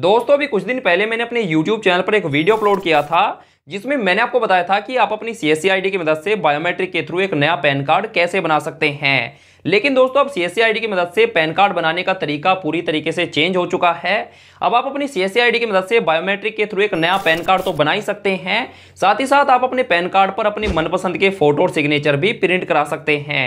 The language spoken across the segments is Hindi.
दोस्तों अभी कुछ दिन पहले मैंने अपने YouTube चैनल पर एक वीडियो अपलोड किया था जिसमें मैंने आपको बताया था कि आप अपनी सी एस e की मदद से बायोमेट्रिक के थ्रू एक नया पैन कार्ड कैसे बना सकते हैं लेकिन दोस्तों अब सी एस e की मदद से पैन कार्ड बनाने का तरीका पूरी तरीके से चेंज हो चुका है अब आप अपनी सी एस की मदद से बायोमेट्रिक के थ्रू एक नया पैन कार्ड तो बना ही सकते हैं साथ ही साथ आप अपने पैन कार्ड पर अपने मनपसंद के फोटो और सिग्नेचर भी प्रिंट करा सकते हैं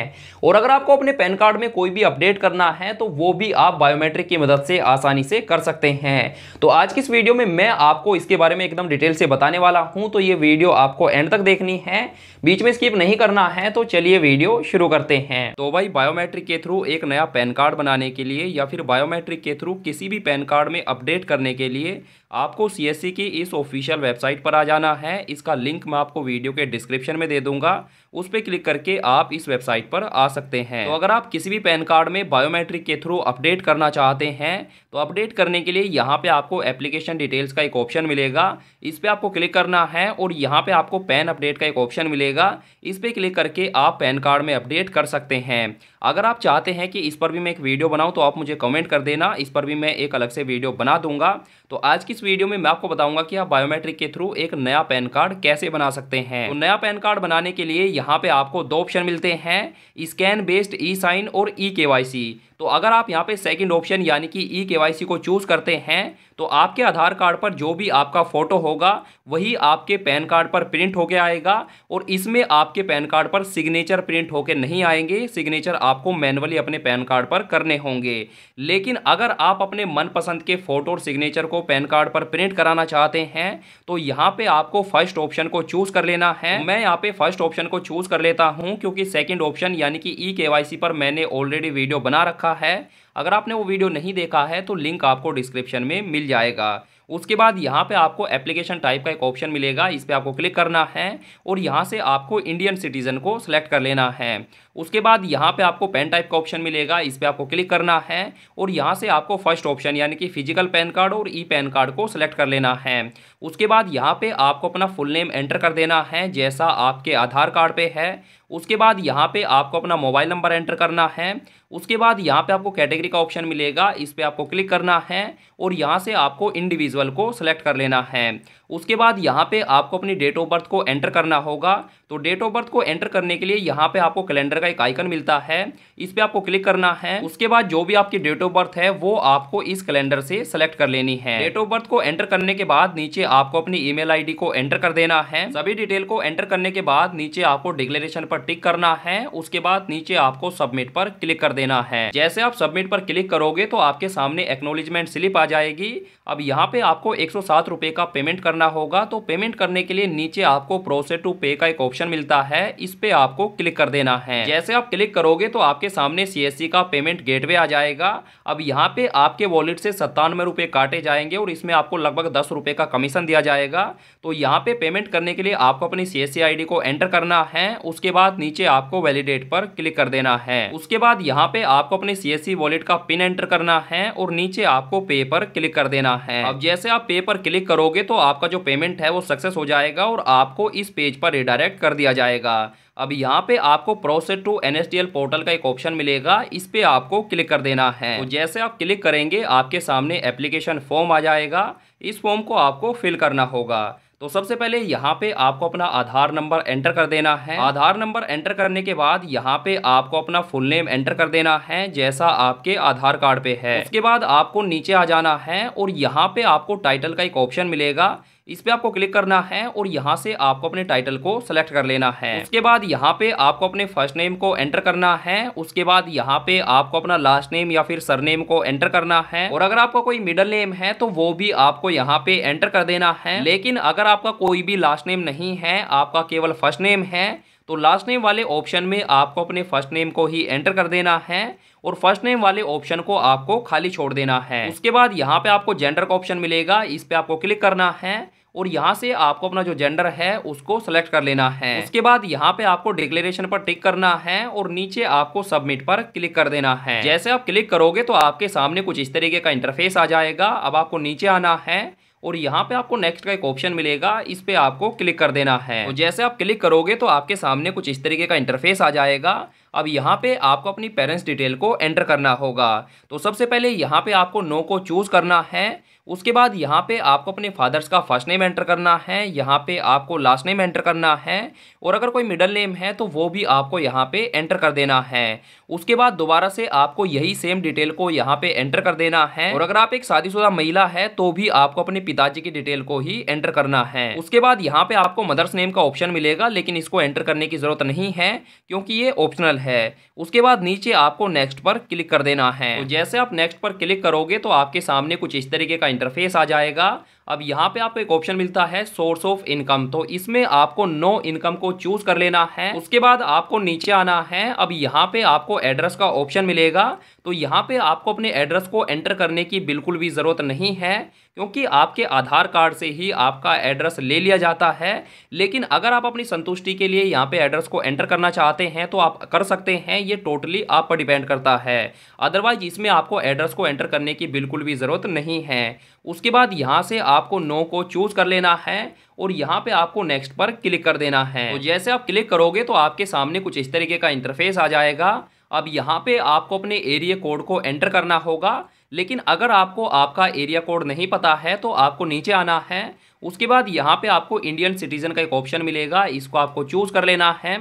और अगर आपको अपने पैन कार्ड में कोई भी अपडेट करना है तो वो भी आप बायोमेट्रिक की मदद से आसानी से कर सकते हैं तो आज की इस वीडियो में मैं आपको इसके बारे में एकदम डिटेल से बताने वाला हूँ तो ये वीडियो आपको एंड तक देखनी है बीच में स्किप नहीं करना है तो चलिए वीडियो शुरू करते हैं तो भाई बायोमेट्रिक के थ्रू एक नया पैन कार्ड बनाने के लिए या फिर बायोमेट्रिक के थ्रू किसी भी पैन कार्ड में अपडेट अपडेट करने के लिए आपको सी एस की इस ऑफिशियल वेबसाइट पर आ जाना है इसका लिंक मैं आपको वीडियो के डिस्क्रिप्शन में दे दूंगा उस पर क्लिक करके आप इस वेबसाइट पर आ सकते हैं तो अगर आप किसी भी पैन कार्ड में बायोमेट्रिक के थ्रू अपडेट करना चाहते हैं तो अपडेट करने के लिए यहाँ पे आपको एप्लीकेशन डिटेल्स का एक ऑप्शन मिलेगा इस पर आपको क्लिक करना है और यहाँ पर आपको पैन अपडेट का एक ऑप्शन मिलेगा इस पर क्लिक करके आप पैन कार्ड में अपडेट कर सकते हैं अगर आप चाहते हैं कि इस पर भी मैं एक वीडियो बनाऊँ तो आप मुझे कमेंट कर देना इस पर भी मैं एक अलग से वीडियो बना दूंगा तो आज की वीडियो में मैं आपको बताऊंगा कि आप बायोमेट्रिक के थ्रू एक नया पैन कार्ड कैसे बना सकते हैं तो नया पैन कार्ड बनाने के लिए यहाँ पे आपको दो ऑप्शन मिलते हैं स्कैन बेस्ड ई साइन और ई के तो अगर आप यहाँ पे सेकंड ऑप्शन यानी कि ई के को चूज़ करते हैं तो आपके आधार कार्ड पर जो भी आपका फ़ोटो होगा वही आपके पैन कार्ड पर प्रिंट होकर आएगा और इसमें आपके पैन कार्ड पर सिग्नेचर प्रिंट होकर नहीं आएंगे सिग्नेचर आपको मैनुअली अपने पैन कार्ड पर करने होंगे लेकिन अगर आप अपने मनपसंद के फ़ोटो और सिग्नेचर को पैन कार्ड पर प्रिंट कराना चाहते हैं तो यहाँ पर आपको फर्स्ट ऑप्शन को चूज़ कर लेना है मैं यहाँ पर फर्स्ट ऑप्शन को चूज़ कर लेता हूँ क्योंकि सेकेंड ऑप्शन यानी कि ई के पर मैंने ऑलरेडी वीडियो बना रखा रखा है अगर आपने वो वीडियो नहीं देखा है तो लिंक आपको डिस्क्रिप्शन में मिल जाएगा उसके बाद यहाँ पे आपको एप्लीकेशन टाइप का एक ऑप्शन मिलेगा इस पर आपको क्लिक करना है और यहाँ से आपको इंडियन सिटीज़न को सिलेक्ट कर लेना है उसके बाद यहाँ पे आपको पेन टाइप का ऑप्शन मिलेगा इस पर आपको क्लिक करना है और यहाँ से आपको फर्स्ट ऑप्शन यानी कि फिजिकल पैन कार्ड और ई पैन कार्ड को सिलेक्ट कर लेना है उसके बाद यहाँ पे आपको अपना फुल नेम एंटर कर देना है जैसा आपके आधार कार्ड पे है उसके बाद यहाँ पे आपको अपना मोबाइल नंबर एंटर करना है उसके बाद यहाँ पे आपको कैटेगरी का ऑप्शन मिलेगा इस पर आपको क्लिक करना है और यहाँ से आपको इंडिविजुअल को सिलेक्ट कर लेना है उसके बाद यहाँ पे आपको अपनी डेट ऑफ बर्थ को एंटर करना होगा तो डेट ऑफ बर्थ को एंटर करने के लिए यहाँ पे आपको कैलेंडर का एक आइकन मिलता है इस पर आपको क्लिक करना है उसके बाद जो भी आपकी डेट ऑफ बर्थ है वो आपको इस कैलेंडर से सिलेक्ट कर लेनी है डेट ऑफ बर्थ को एंटर करने के बाद नीचे आपको अपनी ईमेल आईडी को एंटर कर देना है सभी डिटेल को एंटर करने के बाद नीचे आपको डिक्लेरेशन पर टिक करना है उसके बाद नीचे आपको सबमिट पर क्लिक कर देना है जैसे आप सबमिट पर क्लिक करोगे तो आपके सामने एक्नोलिजमेंट स्लिप आ जाएगी अब यहाँ पे आपको एक सौ का पेमेंट करना होगा तो पेमेंट करने के लिए नीचे आपको प्रोसेस टू पे का एक ऑप्शन मिलता है इस पे आपको क्लिक कर देना है जैसे आप क्लिक करोगे तो आपके सामने सी का पेमेंट गेटवे आ जाएगा अब यहाँ पे आपके वॉलेट से सत्तानवे रुपए काटे जाएंगे और इसमें आपको लगभग दस रुपए का कमीशन ऑप्शन दिया जाएगा तो यहाँ पे पेमेंट करने के लिए आपको अपनी सी एस को एंटर करना है उसके बाद नीचे आपको वैलिडेट पर क्लिक कर देना है उसके बाद यहाँ पे आपको अपने सी वॉलेट का पिन एंटर करना है और नीचे आपको पे पर क्लिक कर देना है अब जैसे आप पे पर क्लिक करोगे तो आपका जो पेमेंट है वो सक्सेस हो जाएगा और आपको इस पेज पर रिडायरेक्ट कर दिया जाएगा अब यहाँ पे आपको प्रोसेस टू एन पोर्टल का एक ऑप्शन मिलेगा इस पर आपको क्लिक कर देना है तो जैसे आप क्लिक करेंगे आपके सामने एप्लीकेशन फॉर्म आ जाएगा इस फॉर्म को आपको फिल करना होगा तो सबसे पहले यहाँ पे आपको अपना आधार नंबर एंटर कर देना है आधार नंबर एंटर करने के बाद यहाँ पे आपको अपना फुल नेम एंटर कर देना है जैसा आपके आधार कार्ड पे है उसके बाद आपको नीचे आ जाना है और यहाँ पे आपको टाइटल का एक ऑप्शन मिलेगा इस पर आपको क्लिक करना है और यहाँ से आपको अपने टाइटल को सिलेक्ट कर लेना है उसके बाद यहाँ पे आपको अपने फर्स्ट नेम को एंटर करना है उसके बाद यहाँ पे आपको अपना लास्ट नेम या फिर सरनेम को एंटर करना है और अगर आपका कोई मिडल नेम है तो वो भी आपको यहाँ पे एंटर कर देना है लेकिन अगर आपका कोई भी लास्ट नेम नहीं है आपका केवल फर्स्ट नेम है तो लास्ट नेम वाले ऑप्शन में आपको अपने फर्स्ट नेम को ही एंटर कर देना है और फर्स्ट नेम वाले ऑप्शन को आपको खाली छोड़ देना है उसके बाद यहाँ पे आपको जेंडर का ऑप्शन मिलेगा इस पे आपको क्लिक करना है और यहाँ से आपको अपना जो जेंडर है उसको सेलेक्ट कर लेना है उसके बाद यहाँ पे आपको डिक्लेरेशन पर टिक करना है और नीचे आपको सबमिट पर क्लिक कर देना है जैसे आप क्लिक करोगे तो आपके सामने कुछ इस तरीके का इंटरफेस आ जाएगा अब आपको नीचे आना है और यहाँ पे आपको नेक्स्ट का एक ऑप्शन मिलेगा इस पे आपको क्लिक कर देना है तो जैसे आप क्लिक करोगे तो आपके सामने कुछ इस तरीके का इंटरफेस आ जाएगा अब यहाँ पे आपको अपनी पेरेंट्स डिटेल को एंटर करना होगा तो सबसे पहले यहाँ पे आपको नो को चूज़ करना है उसके बाद यहाँ पे आपको अपने फादर्स का फर्स्ट नेम एंटर करना है यहाँ पे आपको लास्ट नेम एंटर करना है और अगर कोई मिडल नेम है तो वो भी आपको यहाँ पे एंटर कर देना है उसके बाद दोबारा से आपको यही सेम डिटेल को यहाँ पे एंटर कर देना है और अगर आप एक शादीशुदा महिला है तो भी आपको अपने पिताजी की डिटेल को ही एंटर करना है उसके बाद यहाँ पे आपको मदर्स नेम का ऑप्शन मिलेगा लेकिन इसको एंटर करने की जरूरत नहीं है क्योंकि ये ऑप्शनल है है उसके बाद नीचे आपको नेक्स्ट पर क्लिक कर देना है तो जैसे आप नेक्स्ट पर क्लिक करोगे तो आपके सामने कुछ इस तरीके का इंटरफेस आ जाएगा अब यहाँ पे आपको एक ऑप्शन मिलता है सोर्स ऑफ इनकम तो इसमें आपको नो इनकम को चूज कर लेना है उसके बाद आपको नीचे आना है अब यहाँ पे आपको एड्रेस का ऑप्शन मिलेगा तो यहाँ पे आपको अपने एड्रेस को एंटर करने की बिल्कुल भी ज़रूरत नहीं है क्योंकि आपके आधार कार्ड से ही आपका एड्रेस ले लिया जाता है लेकिन अगर आप अपनी संतुष्टि के लिए यहाँ पे एड्रेस को एंटर करना चाहते हैं तो आप कर सकते हैं ये टोटली आप पर डिपेंड करता है अदरवाइज इसमें आपको एड्रेस को एंटर करने की बिल्कुल भी ज़रूरत नहीं है उसके बाद यहाँ से आपको नो को चूज़ कर लेना है और यहाँ पे आपको नेक्स्ट पर क्लिक कर देना है तो जैसे आप क्लिक करोगे तो आपके सामने कुछ इस तरीके का इंटरफेस आ जाएगा अब यहाँ पे आपको अपने एरिया कोड को एंटर करना होगा लेकिन अगर आपको आपका एरिया कोड नहीं पता है तो आपको नीचे आना है उसके बाद यहाँ पे आपको इंडियन सिटीज़न का एक ऑप्शन मिलेगा इसको आपको चूज़ कर लेना है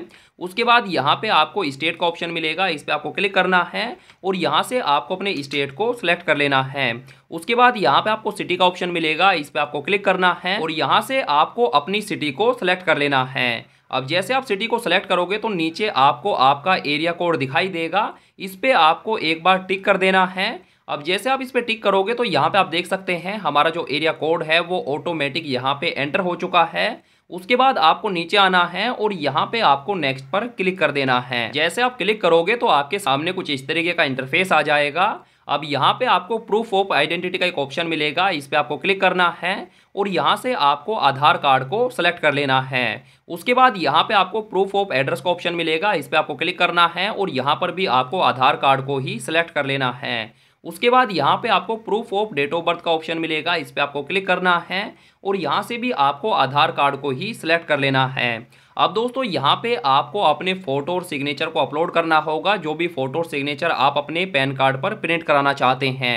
उसके बाद यहाँ पे आपको स्टेट का ऑप्शन मिलेगा इस पर आपको क्लिक करना है और यहाँ से आपको अपने स्टेट को सिलेक्ट कर लेना है उसके बाद यहाँ पे आपको सिटी का ऑप्शन मिलेगा इस पर आपको क्लिक करना है और यहाँ से आपको अपनी सिटी को सिलेक्ट कर लेना है अब जैसे आप सिटी को सेलेक्ट करोगे तो नीचे आपको आपका एरिया कोड दिखाई देगा इस पर आपको एक बार टिक कर देना है अब जैसे आप इस पर टिक करोगे तो यहाँ पे आप देख सकते हैं हमारा जो एरिया कोड है वो ऑटोमेटिक यहाँ पे एंटर हो चुका है उसके बाद आपको नीचे आना है और यहाँ पे आपको नेक्स्ट पर क्लिक कर देना है जैसे आप क्लिक करोगे तो आपके सामने कुछ इस तरीके का इंटरफेस आ जाएगा अब यहाँ पे आपको प्रूफ ऑफ आइडेंटिटी का एक ऑप्शन मिलेगा इस पर आपको क्लिक करना है और यहाँ से आपको आधार कार्ड को सेलेक्ट कर लेना है उसके बाद यहाँ पे आपको प्रूफ ऑफ एड्रेस का ऑप्शन मिलेगा इस पर आपको क्लिक करना है और यहाँ पर भी आपको आधार कार्ड को ही सिलेक्ट कर लेना है उसके बाद यहाँ पे आपको proof of date of birth का ऑप्शन मिलेगा इस पर आपको क्लिक करना है और यहाँ से भी आपको आधार कार्ड को ही सिलेक्ट कर लेना है अब दोस्तों यहाँ पे आपको अपने फ़ोटो और सिग्नेचर को अपलोड करना होगा जो भी फ़ोटो और सिग्नेचर आप अपने पैन कार्ड पर प्रिंट कराना चाहते हैं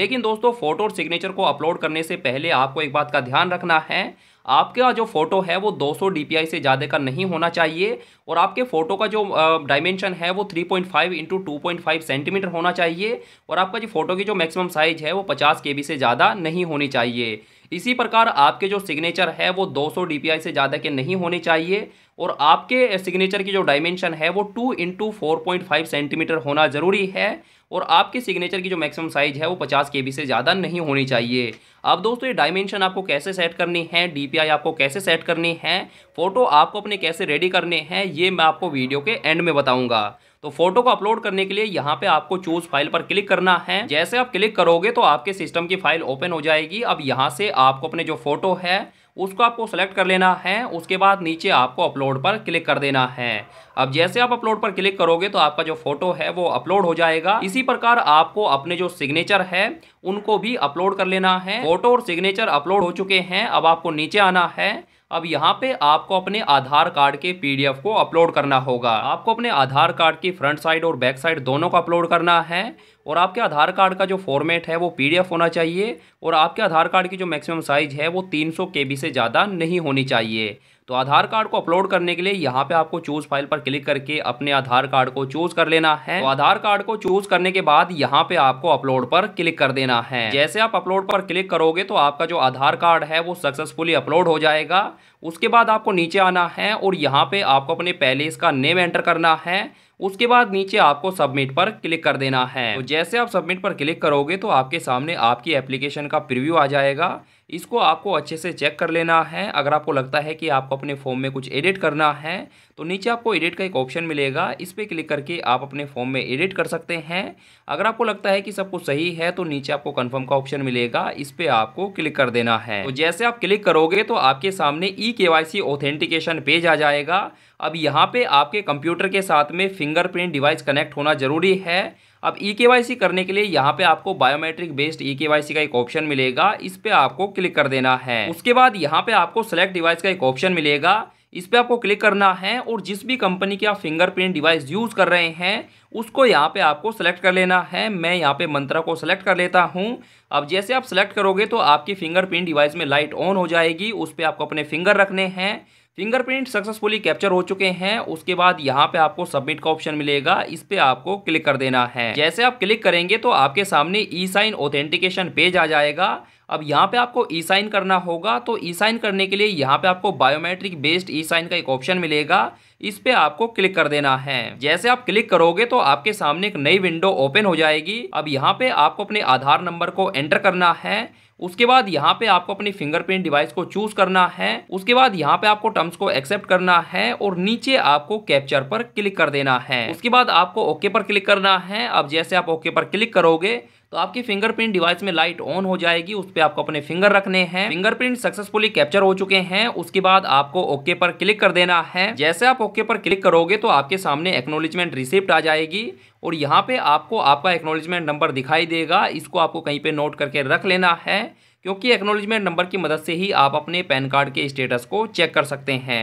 लेकिन दोस्तों फ़ोटो और सिग्नेचर को अपलोड करने से पहले आपको एक बात का ध्यान रखना है आपका जो फ़ोटो है वो 200 dpi से ज़्यादा का नहीं होना चाहिए और आपके फ़ोटो का जो डायमेंशन है वो 3.5 point five into two centimetre होना चाहिए और आपका जो फ़ोटो की जो मैक्सिमम साइज़ है वो 50 के से ज़्यादा नहीं होनी चाहिए इसी प्रकार आपके जो सिग्नेचर है वो 200 dpi से ज़्यादा के नहीं होने चाहिए और आपके सिग्नेचर की जो डायमेंशन है वो two into four point five centimetre होना ज़रूरी है और आपके सिग्नेचर की जो मैक्सिमम साइज़ है वो पचास के से ज़्यादा नहीं होनी चाहिए अब दोस्तों ये डायमेंशन आपको कैसे सेट करनी है डी आपको कैसे सेट करनी है फ़ोटो आपको अपने कैसे रेडी करने हैं ये मैं आपको वीडियो के एंड में बताऊँगा तो फोटो को अपलोड करने के लिए यहाँ पे आपको चूज फाइल पर क्लिक करना है जैसे आप क्लिक करोगे तो आपके सिस्टम की फाइल ओपन हो जाएगी अब यहाँ से आपको अपने जो फोटो है उसको आपको सेलेक्ट कर लेना है उसके बाद नीचे आपको अपलोड पर क्लिक कर देना है अब जैसे आप अपलोड पर क्लिक करोगे तो आपका जो फोटो है वो अपलोड हो जाएगा इसी प्रकार आपको अपने जो सिग्नेचर है उनको भी अपलोड कर लेना है फोटो और सिग्नेचर अपलोड हो चुके हैं अब आपको नीचे आना है अब यहाँ पे आपको अपने आधार कार्ड के पीडीएफ को अपलोड करना होगा आपको अपने आधार कार्ड की फ्रंट साइड और बैक साइड दोनों को अपलोड करना है और आपके आधार कार्ड का जो फॉर्मेट है वो पीडीएफ होना चाहिए और आपके आधार कार्ड की जो मैक्सिमम साइज़ है वो 300 सौ से ज़्यादा नहीं होनी चाहिए तो आधार कार्ड को अपलोड करने के लिए यहाँ पे आपको चूज फाइल पर क्लिक करके अपने आधार कार्ड को चूज कर लेना है तो आधार कार्ड को चूज करने के बाद यहाँ पे आपको अपलोड पर क्लिक कर देना है जैसे आप अपलोड पर क्लिक करोगे तो आपका जो आधार कार्ड है वो सक्सेसफुली अपलोड हो जाएगा उसके बाद आपको नीचे आना है और यहाँ पे आपको अपने पहले इसका नेम एंटर करना है उसके बाद नीचे आपको सबमिट पर क्लिक कर देना है तो जैसे आप सबमिट पर क्लिक करोगे तो आपके सामने आपकी एप्लीकेशन का प्रिव्यू आ जाएगा इसको आपको अच्छे से चेक कर लेना है अगर आपको लगता है कि आपको अपने फॉर्म में कुछ एडिट करना है तो नीचे आपको एडिट का एक ऑप्शन मिलेगा इस पर क्लिक करके आप अपने फॉर्म में एडिट कर सकते हैं अगर आपको लगता है कि सब कुछ सही है तो नीचे आपको कन्फर्म का ऑप्शन मिलेगा इस पर आपको क्लिक कर देना है तो जैसे आप क्लिक करोगे तो आपके सामने ई के ऑथेंटिकेशन पेज आ जाएगा अब यहाँ पर आपके कंप्यूटर के साथ में फिंगरप्रिंट डिवाइस कनेक्ट होना जरूरी है अब ई e के करने के लिए यहाँ पे आपको बायोमेट्रिक बेस्ड ई के का एक ऑप्शन मिलेगा इस पे आपको क्लिक कर देना है उसके बाद यहाँ पे आपको सेलेक्ट डिवाइस का एक ऑप्शन मिलेगा इस पर आपको क्लिक करना है और जिस भी कंपनी के आप फिंगरप्रिंट डिवाइस यूज़ कर रहे हैं उसको यहाँ पे आपको सेलेक्ट कर लेना है मैं यहाँ पे मंत्रा को सेलेक्ट कर लेता हूँ अब जैसे आप सेलेक्ट करोगे तो आपकी फिंगरप्रिंट डिवाइस में लाइट ऑन हो जाएगी उस पर आपको अपने फिंगर रखने हैं फिंगरप्रिंट सक्सेसफुली कैप्चर हो चुके हैं उसके बाद यहाँ पे आपको सबमिट का ऑप्शन मिलेगा इस पर आपको क्लिक कर देना है जैसे आप क्लिक करेंगे तो आपके सामने ई साइन ऑथेंटिकेशन पेज आ जाएगा अब यहाँ पे आपको ई साइन करना होगा तो ई साइन करने के लिए यहाँ पे आपको बायोमेट्रिक बेस्ड ई साइन का एक ऑप्शन मिलेगा इस पे आपको क्लिक कर देना है जैसे आप क्लिक करोगे तो आपके सामने एक नई विंडो ओपन हो जाएगी अब यहाँ पे आपको अपने आधार नंबर को एंटर करना है उसके बाद यहाँ पे आपको अपनी फिंगरप्रिंट डिवाइस को चूज करना है उसके बाद यहाँ पे आपको टर्म्स को एक्सेप्ट करना है और नीचे आपको कैप्चर पर क्लिक कर देना है उसके बाद आपको ओके पर क्लिक करना है अब जैसे आप ओके पर क्लिक करोगे तो आपकी फिंगरप्रिंट डिवाइस में लाइट ऑन हो जाएगी उस पर आपको अपने फिंगर रखने हैं फिंगरप्रिंट सक्सेसफुली कैप्चर हो चुके हैं उसके बाद आपको ओके पर क्लिक कर देना है जैसे आप ओके पर क्लिक करोगे तो आपके सामने एक्नोलिजमेंट रिसिप्ट आ जाएगी और यहाँ पे आपको आपका एक्नोलिजमेंट नंबर दिखाई देगा इसको आपको कहीं पे नोट करके रख लेना है क्योंकि एक्नोलिजमेंट नंबर की मदद से ही आप अपने पैन कार्ड के स्टेटस को चेक कर सकते हैं